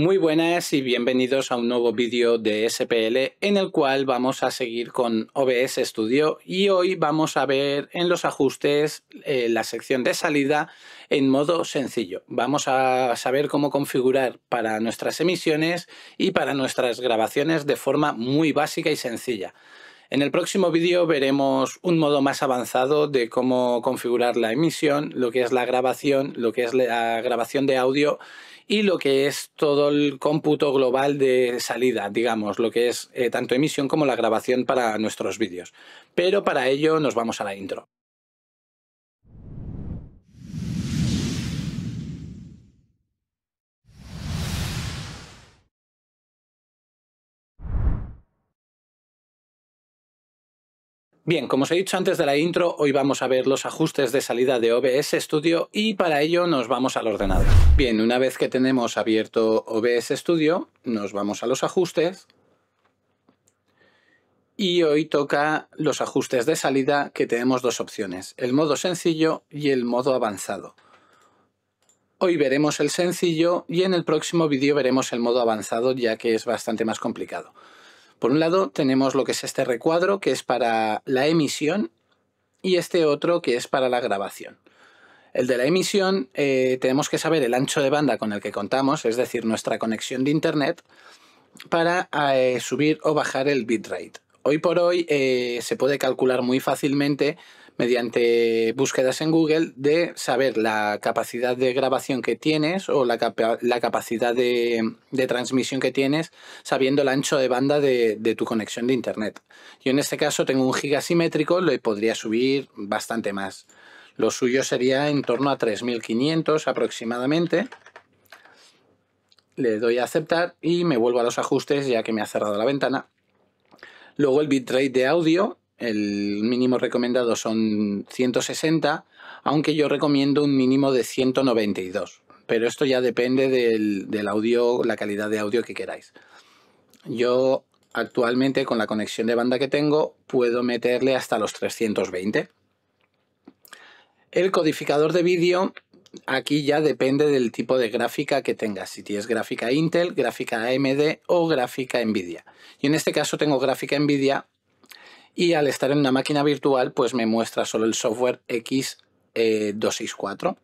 Muy buenas y bienvenidos a un nuevo vídeo de SPL en el cual vamos a seguir con OBS Studio y hoy vamos a ver en los ajustes eh, la sección de salida en modo sencillo. Vamos a saber cómo configurar para nuestras emisiones y para nuestras grabaciones de forma muy básica y sencilla. En el próximo vídeo veremos un modo más avanzado de cómo configurar la emisión, lo que es la grabación, lo que es la grabación de audio y lo que es todo el cómputo global de salida, digamos, lo que es eh, tanto emisión como la grabación para nuestros vídeos. Pero para ello nos vamos a la intro. Bien, como os he dicho antes de la intro, hoy vamos a ver los ajustes de salida de OBS Studio y para ello nos vamos al ordenador. Bien, una vez que tenemos abierto OBS Studio, nos vamos a los ajustes y hoy toca los ajustes de salida que tenemos dos opciones, el modo sencillo y el modo avanzado. Hoy veremos el sencillo y en el próximo vídeo veremos el modo avanzado ya que es bastante más complicado. Por un lado tenemos lo que es este recuadro, que es para la emisión, y este otro que es para la grabación. El de la emisión eh, tenemos que saber el ancho de banda con el que contamos, es decir, nuestra conexión de Internet, para eh, subir o bajar el bitrate. Hoy por hoy eh, se puede calcular muy fácilmente mediante búsquedas en Google de saber la capacidad de grabación que tienes o la, capacidad de, transmisión que tienes sabiendo el ancho de banda de, de, tu conexión de Internet. Yo en este caso tengo un giga simétrico, lo podría subir bastante más. Lo suyo sería en torno a 3500 aproximadamente. Le doy a aceptar y me vuelvo a los ajustes ya que me ha cerrado la ventana. Luego el bitrate de audio el mínimo recomendado son 160, aunque yo recomiendo un mínimo de 192. Pero esto ya depende del, audio, la calidad de audio que queráis. Yo actualmente con la conexión de banda que tengo puedo meterle hasta los 320. El codificador de vídeo aquí ya depende del tipo de gráfica que tengas, si tienes gráfica Intel, gráfica AMD o gráfica Nvidia. Y en este caso tengo gráfica Nvidia y al estar en una máquina virtual pues me muestra solo el software X264. Eh,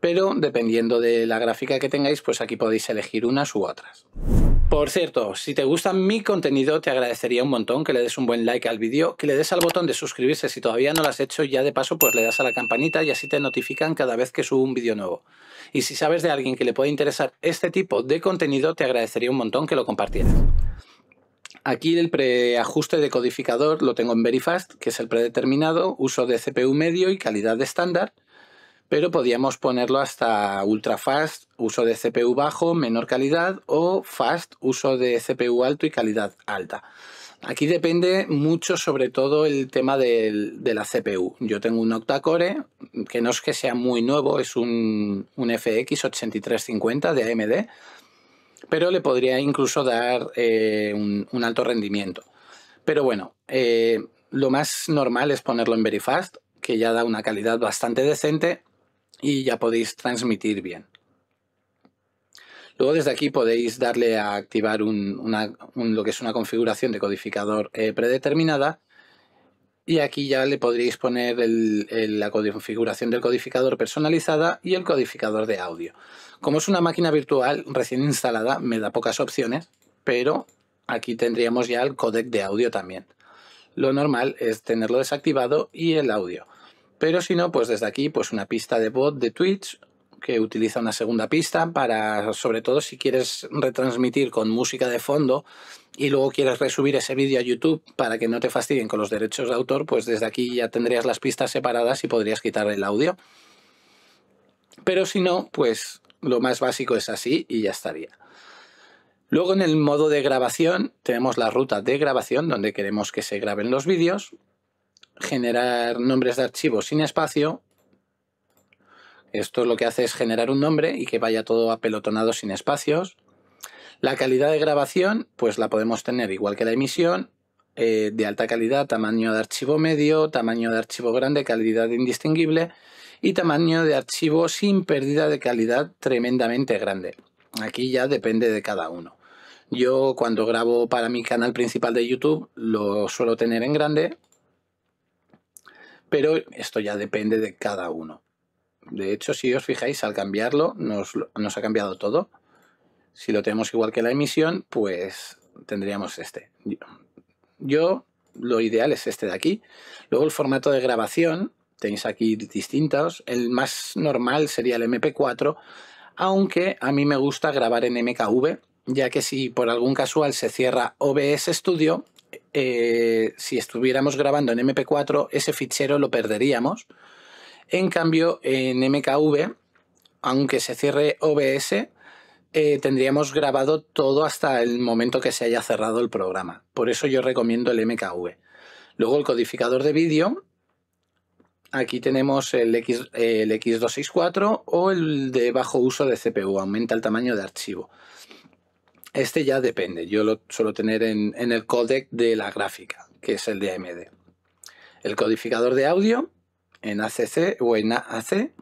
Pero dependiendo de la gráfica que tengáis, pues aquí podéis elegir unas u otras. Por cierto, si te gusta mi contenido, te agradecería un montón que le des un buen like al vídeo, que le des al botón de suscribirse si todavía no lo has hecho, ya de paso pues le das a la campanita y así te notifican cada vez que subo un vídeo nuevo. Y si sabes de alguien que le puede interesar este tipo de contenido, te agradecería un montón que lo compartieras. Aquí el preajuste de codificador lo tengo en Very Fast, que es el predeterminado, uso de CPU medio y calidad de estándar, pero podíamos ponerlo hasta Ultra Fast, uso de CPU bajo, menor calidad, o fast, uso de CPU alto y calidad alta. Aquí depende mucho sobre todo el tema de la CPU. Yo tengo un octacore, que no es que sea muy nuevo, es un, un FX8350 de AMD, pero le podría incluso dar eh, un, alto rendimiento. Pero bueno, eh, lo más normal es ponerlo en Very Fast, que ya da una calidad bastante decente y ya podéis transmitir bien. Luego desde aquí podéis darle a activar lo que es una configuración de codificador eh, predeterminada y aquí ya le podríais poner la configuración del codificador personalizada y el codificador de audio. Como es una máquina virtual recién instalada, me da pocas opciones, pero aquí tendríamos ya el codec de audio también. Lo normal es tenerlo desactivado y el audio. Pero si no, pues desde aquí, pues una pista de bot de Twitch que utiliza una segunda pista para, sobre todo si quieres retransmitir con música de fondo y luego quieres resubir ese vídeo a YouTube para que no te fastidien con los derechos de autor, pues desde aquí ya tendrías las pistas separadas y podrías quitar el audio. Pero si no, pues lo más básico es así y ya estaría. Luego en el modo de grabación tenemos la ruta de grabación donde queremos que se graben los vídeos, generar nombres de archivos sin espacio esto lo que hace es generar un nombre y que vaya todo apelotonado sin espacios. La calidad de grabación, pues la podemos tener igual que la emisión, eh, de alta calidad, tamaño de archivo medio, tamaño de archivo grande, calidad indistinguible y tamaño de archivo sin pérdida de calidad tremendamente grande. Aquí ya depende de cada uno. Yo cuando grabo para mi canal principal de YouTube lo suelo tener en grande, pero esto ya depende de cada uno. De hecho, si os fijáis, al cambiarlo nos, ha cambiado todo. Si lo tenemos igual que la emisión, pues tendríamos este. Yo, lo ideal es este de aquí. Luego el formato de grabación, tenéis aquí distintos. El más normal sería el MP4, aunque a mí me gusta grabar en MKV, ya que si por algún casual se cierra OBS Studio, eh, si estuviéramos grabando en MP4, ese fichero lo perderíamos en cambio, en MKV, aunque se cierre OBS, eh, tendríamos grabado todo hasta el momento que se haya cerrado el programa. Por eso yo recomiendo el MKV. Luego el codificador de vídeo. Aquí tenemos el, X, el X264 o el de bajo uso de CPU, aumenta el tamaño de archivo. Este ya depende, yo lo suelo tener en, en el codec de la gráfica, que es el de AMD. El codificador de audio, en ACC o en AC.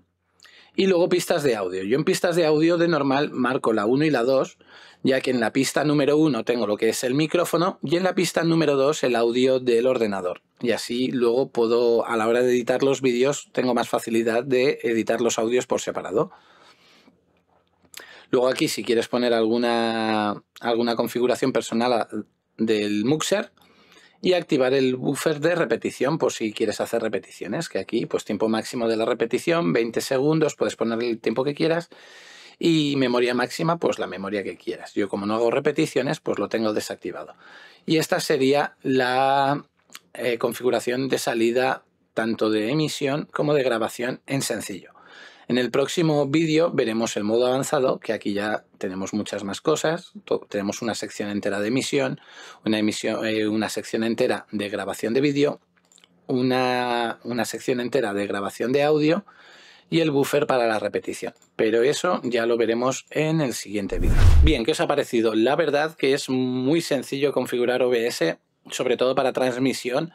Y luego pistas de audio. Yo en pistas de audio de normal marco la 1 y la 2, ya que en la pista número 1 tengo lo que es el micrófono y en la pista número 2 el audio del ordenador. Y así luego puedo, a la hora de editar los vídeos, tengo más facilidad de editar los audios por separado. Luego aquí si quieres poner alguna, alguna configuración personal del Muxer, y activar el buffer de repetición por si quieres hacer repeticiones, que aquí pues tiempo máximo de la repetición, 20 segundos, puedes poner el tiempo que quieras y memoria máxima pues la memoria que quieras. Yo como no hago repeticiones pues lo tengo desactivado. Y esta sería la eh, configuración de salida tanto de emisión como de grabación en sencillo. En el próximo vídeo veremos el modo avanzado, que aquí ya tenemos muchas más cosas. Tenemos una sección entera de emisión, una, emisión, eh, una sección entera de grabación de vídeo, una, una sección entera de grabación de audio y el buffer para la repetición. Pero eso ya lo veremos en el siguiente vídeo. Bien, ¿qué os ha parecido? La verdad que es muy sencillo configurar OBS, sobre todo para transmisión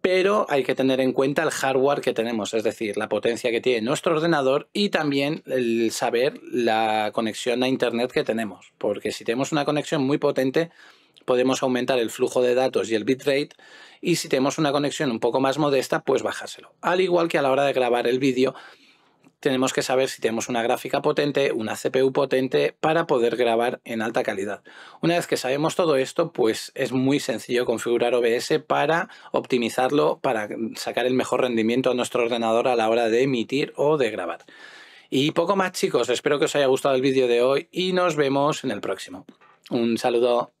pero hay que tener en cuenta el hardware que tenemos, es decir, la potencia que tiene nuestro ordenador y también el saber la conexión a Internet que tenemos, porque si tenemos una conexión muy potente podemos aumentar el flujo de datos y el bitrate y si tenemos una conexión un poco más modesta pues bajárselo. Al igual que a la hora de grabar el vídeo tenemos que saber si tenemos una gráfica potente, una CPU potente para poder grabar en alta calidad. Una vez que sabemos todo esto, pues es muy sencillo configurar OBS para optimizarlo, para sacar el mejor rendimiento a nuestro ordenador a la hora de emitir o de grabar. Y poco más chicos, espero que os haya gustado el vídeo de hoy y nos vemos en el próximo. Un saludo.